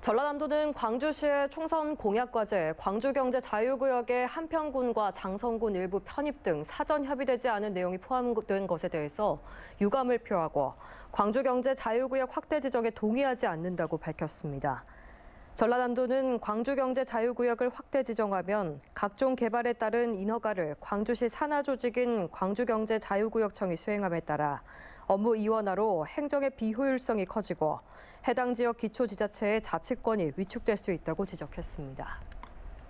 전라남도는 광주시의 총선 공약과제, 광주경제자유구역의 한평군과 장성군 일부 편입 등 사전 협의되지 않은 내용이 포함된 것에 대해서 유감을 표하고 광주경제자유구역 확대 지정에 동의하지 않는다고 밝혔습니다. 전라남도는 광주경제자유구역을 확대 지정하면 각종 개발에 따른 인허가를 광주시 산하조직인 광주경제자유구역청이 수행함에 따라 업무 이원화로 행정의 비효율성이 커지고 해당 지역 기초지자체의 자치권이 위축될 수 있다고 지적했습니다.